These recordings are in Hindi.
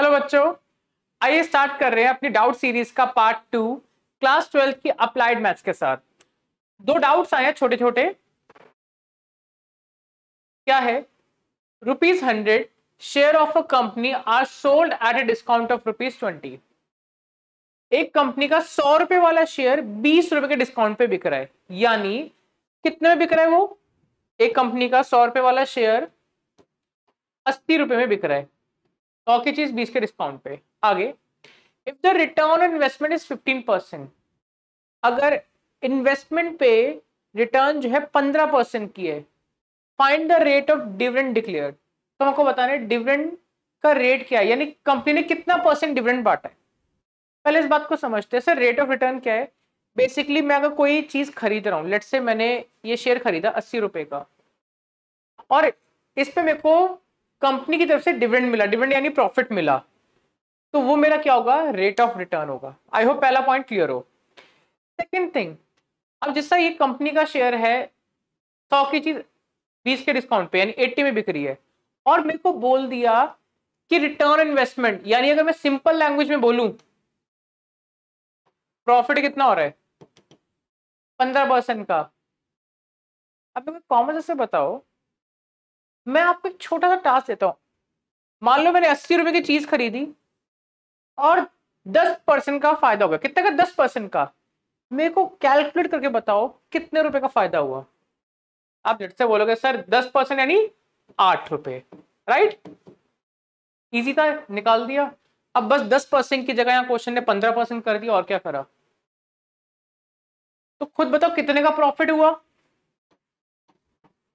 हेलो बच्चों आइए स्टार्ट कर रहे हैं अपनी डाउट सीरीज का पार्ट टू क्लास ट्वेल्थ की अप्लाइड मैथ्स के साथ दो डाउट्स आए हैं छोटे छोटे क्या है rupees hundred share of a company are sold at a discount of rupees twenty एक कंपनी का सौ रुपए वाला शेयर बीस रुपए के डिस्काउंट पे बिक रहा है यानी कितने में बिक रहा है वो एक कंपनी का सौ रुपए वाला शेयर अस्सी रुपए में बिक रहा है सौ की चीज बीस के डिस्काउंट पे आगे if the return on investment is fifteen percent अगर इन्वेस्टमेंट पे रिटर्न जो है पंद्रह परसेंट की है find the rate of dividend declare तो हमको बताने है डिविडेंड का रेट क्या है यानी कंपनी ने कितना परसेंट डिविडेंड बांटा है पहले इस बात को समझते हैं सर रेट ऑफ रिटर्न क्या है बेसिकली मैं अगर कोई चीज़ खरीद रहा हूँ लेट से मैंने ये शेयर खरीदा अस्सी रुपए का और इस पे मेरे को कंपनी की तरफ से डिविडेंड मिला डिविडेंड यानी प्रॉफिट मिला तो वो मेरा क्या होगा रेट ऑफ रिटर्न होगा आई होप पहला पॉइंट क्लियर हो सेकेंड थिंग अब जैसा ये कंपनी का शेयर है सौ की चीज बीस के डिस्काउंट पे यानी एट्टी में बिक रही है और मेरे को बोल दिया कि रिटर्न इन्वेस्टमेंट यानी अगर मैं सिंपल लैंग्वेज में बोलू प्रॉफिट कितना हो रहा है पंद्रह परसेंट का अब कॉमर्स से बताओ मैं आपको एक छोटा सा टास्क देता हूँ मान लो मैंने अस्सी रुपए की चीज खरीदी और दस परसेंट का फायदा हो गया कितने का दस परसेंट का मेरे को कैलकुलेट करके बताओ कितने रुपए का फायदा हुआ आप झट से बोलोगे सर दस परसेंट यानी आठ रुपए राइट इजी था निकाल दिया अब बस दस परसेंट की जगह यहाँ क्वेश्चन ने पंद्रह परसेंट कर दिया और क्या करा तो खुद बताओ कितने का प्रॉफिट हुआ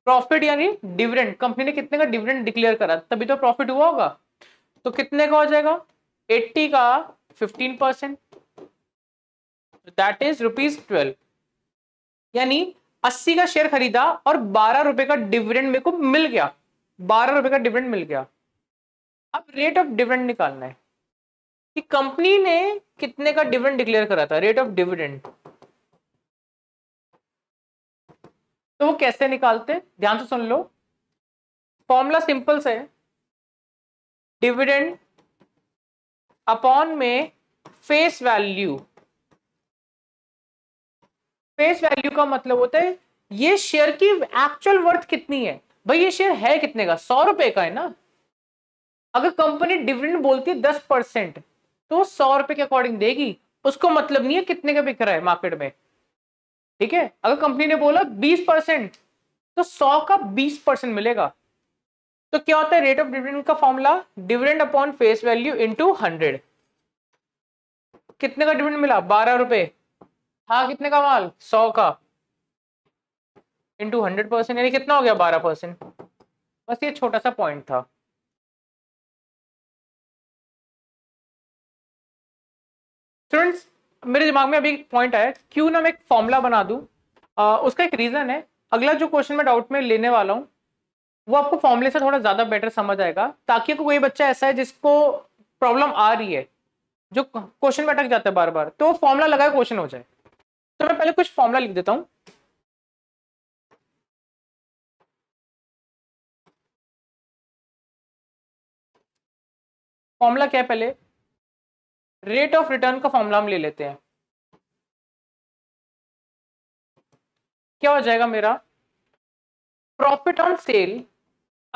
प्रॉफिट यानी डिविडेंड कंपनी ने कितने का डिविडेंड डिक्लेयर करा तभी तो प्रॉफिट हुआ होगा तो कितने का हो जाएगा 80 का 15 percent that is rupees twelve यानी 80 का शेयर खरीदा और बारह रुपए का डिविडेंड मेरे को मिल गया बारह रुपए का डिविडेंड मिल गया अब रेट ऑफ डिविडेंड निकालना है कि कंपनी ने कितने का डिविडेंड डिक्लेयर करा था रेट ऑफ डिविडेंड तो वो कैसे निकालते ध्यान से सुन लो फॉर्मूला सिंपल से डिविडेंड अपॉन में फेस वैल्यू फेस वैल्यू का मतलब होता है ये शेयर की एक्चुअल वर्थ कितनी है भाई ये शेयर है कितने का सौ रुपए का है ना अगर कंपनी डिविडेंड बोलती है दस परसेंट तो सौ रुपए के अकॉर्डिंग देगी उसको मतलब नहीं है कितने का बिक रहा है मार्केट में ठीक है अगर कंपनी ने बोला बीस परसेंट तो सौ का बीस परसेंट मिलेगा तो क्या होता है रेट ऑफ डिविडेंड का formula dividend upon face value into hundred कितने का डिविडेंड मिला बारह रुपए हाँ कितने का माल सौ का इंटू हंड्रेड परसेंट यानी कितना हो गया बारह परसेंट बस ये छोटा सा पॉइंट था स्टूडेंट्स मेरे दिमाग में अभी एक पॉइंट आया क्यों ना मैं एक फॉर्मूला बना दूं आ, उसका एक रीज़न है अगला जो क्वेश्चन मैं डाउट में लेने वाला हूँ वो आपको फॉर्मूले से थोड़ा ज़्यादा बेटर समझ आएगा ताकि कोई बच्चा ऐसा है जिसको प्रॉब्लम आ रही है जो क्वेश्चन में अटक जाता है बार बार तो फॉर्मूला लगाए क्वेश्चन हो जाए तो मैं पहले कुछ फॉर्मूला लिख देता हूँ फॉर्मूला क्या है पहले रेट ऑफ रिटर्न का फॉर्मूला हम ले लेते हैं क्या हो जाएगा मेरा प्रॉफिट ऑन सेल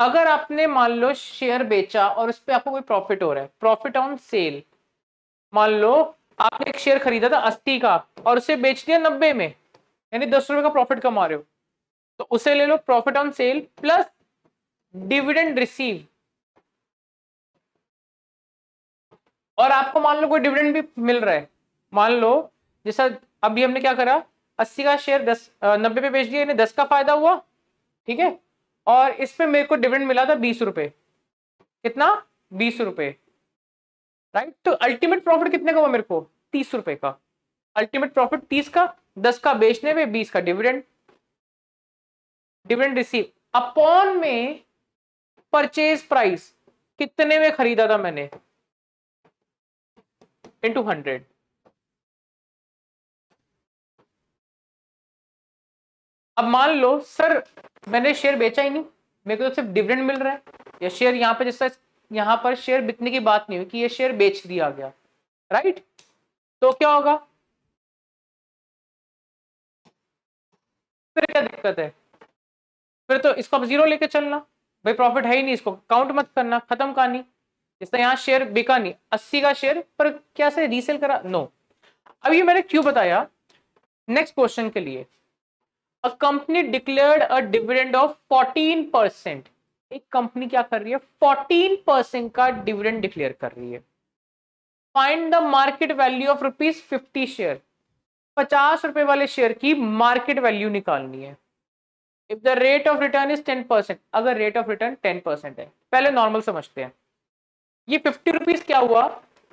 अगर आपने मान लो शेयर बेचा और उस पर आपको कोई प्रॉफिट हो रहा है प्रॉफिट ऑन सेल मान लो आपने एक शेयर खरीदा था अस्सी का और उसे बेच दिया नब्बे में यानी दस रुपए का प्रॉफिट कमा रहे हो तो उसे ले लो profit on sale plus dividend receive और आपको मान लो कोई डिविडेंड भी मिल रहा है मान लो जैसा अभी हमने क्या करा अस्सी का शेयर दस नब्बे पे बेच दिया इन्हें दस का फायदा हुआ ठीक है और इस पे मेरे को डिविडेंड मिला था बीस रुपए कितना बीस रुपए राइट तो अल्टीमेट प्रॉफिट कितने का हुआ मेरे को तीस रुपए का अल्टीमेट प्रॉफिट तीस का दस का बेचने पे बीस का डिविडेंड डिविडेंड रिसीव अपॉन में परचेज प्राइस कितने में खरीदा था मैंने इंटू हंड्रेड अब मान लो सर मैंने शेयर बेचा ही नहीं मेरे को तो सिर्फ डिविडेंड मिल रहा है या शेयर यहाँ पर जैसा यहाँ पर शेयर बिकने की बात नहीं हुई कि ये शेयर बेच दिया गया राइट तो क्या होगा फिर क्या दिक्कत है फिर तो इसको आप जीरो लेके चलना भाई प्रॉफिट है ही नहीं इसको काउंट मत करना खत्म कहानी जिसने यहाँ शेयर बेका नहीं अस्सी का शेयर पर क्या से रीसेल करा नो अब ये मैंने क्यों बताया नेक्स्ट क्वेश्चन के लिए a company declared a dividend of fourteen percent एक कंपनी क्या कर रही है फोर्टीन परसेंट का डिविडेंड डिक्लेयर कर रही है find the market value of rupees fifty share पचास रुपए वाले शेयर की मार्केट वैल्यू निकालनी है if the rate of return is ten percent अगर rate of return ten percent है पहले नॉर्मल समझते हैं ये फिफ्टी रुपीज क्या हुआ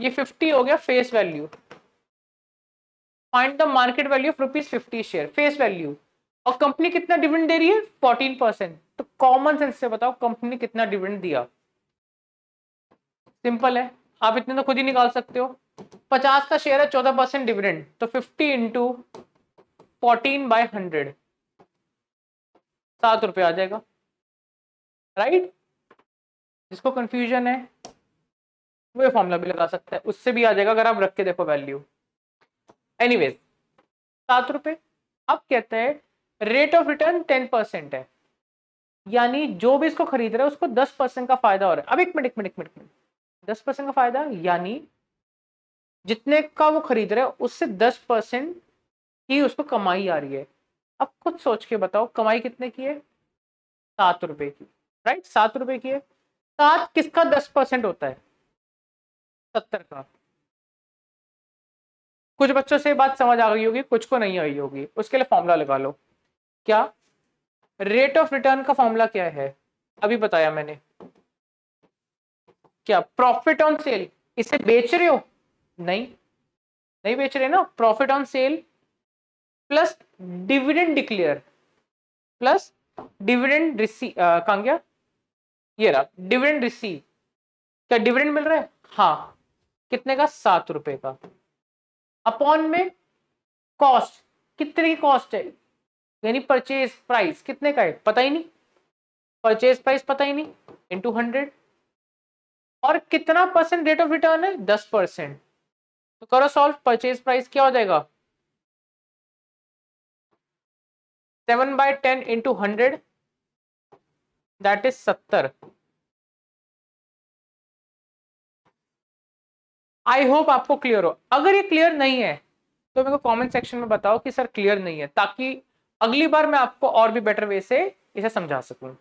ये फिफ्टी हो गया face value find the market value of rupees fifty share face value और कंपनी कितना डिविडेंड दे रही है फोर्टीन परसेंट तो कॉमन सेंस से बताओ कंपनी कितना डिविडेंड दिया सिंपल है आप इतने तो खुद ही निकाल सकते हो पचास का शेयर है चौदह परसेंट डिविडेंड तो fifty into fourteen by hundred सात रुपये आ जाएगा राइट right? जिसको कंफ्यूजन है वो फॉर्मूला भी लगा सकता है उससे भी आ जाएगा अगर आप रख के देखो वैल्यू वेज सात रुपये अब कहते हैं rate of return ten percent है यानी जो भी इसको खरीद रहा है उसको दस परसेंट का फायदा हो रहा है अब एक मिनट एक मिनट एक मिनट मिनट दस परसेंट का फायदा यानी जितने का वो खरीद रहा है उससे दस परसेंट की उसको कमाई आ रही है अब कुछ सोच के बताओ कमाई कितने की है सात रुपए की राइट सात रुपए की है सात किसका दस परसेंट होता है सत्तर का कुछ बच्चों से बात समझ आ गई होगी कुछ को नहीं आई होगी उसके लिए फॉर्मूला लगा लो क्या रेट ऑफ रिटर्न का फॉर्मूला क्या है अभी बताया मैंने क्या प्रॉफिट ऑन सेल इसे बेच रहे हो नहीं नहीं बेच रहे ना profit on sale plus dividend declare plus dividend receive कहा गया ये रहा डिविडेंड रिसीव क्या डिविडेंड मिल रहा है हाँ कितने का सात रुपए का अपॉन में कॉस्ट कितने की कॉस्ट है यानी परचेज प्राइस कितने का है पता ही नहीं परचेज प्राइस पता ही नहीं इंटू हंड्रेड और कितना परसेंट रेट ऑफ रिटर्न है दस परसेंट तो करो सॉल्व परचेज प्राइस क्या हो जाएगा seven by ten into hundred that is सत्तर आई होप आपको क्लियर हो अगर ये क्लियर नहीं है तो मेरे को कॉमेंट सेक्शन में बताओ कि सर क्लियर नहीं है ताकि अगली बार मैं आपको और भी बेटर वे से इसे समझा सकूँ